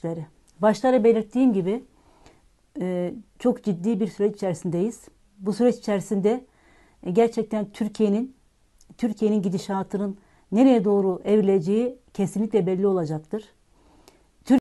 süreçleri. Başlara belirttiğim gibi e, çok ciddi bir süreç içerisindeyiz. Bu süreç içerisinde e, gerçekten Türkiye'nin Türkiye'nin gidişatının nereye doğru evrileceği kesinlikle belli olacaktır.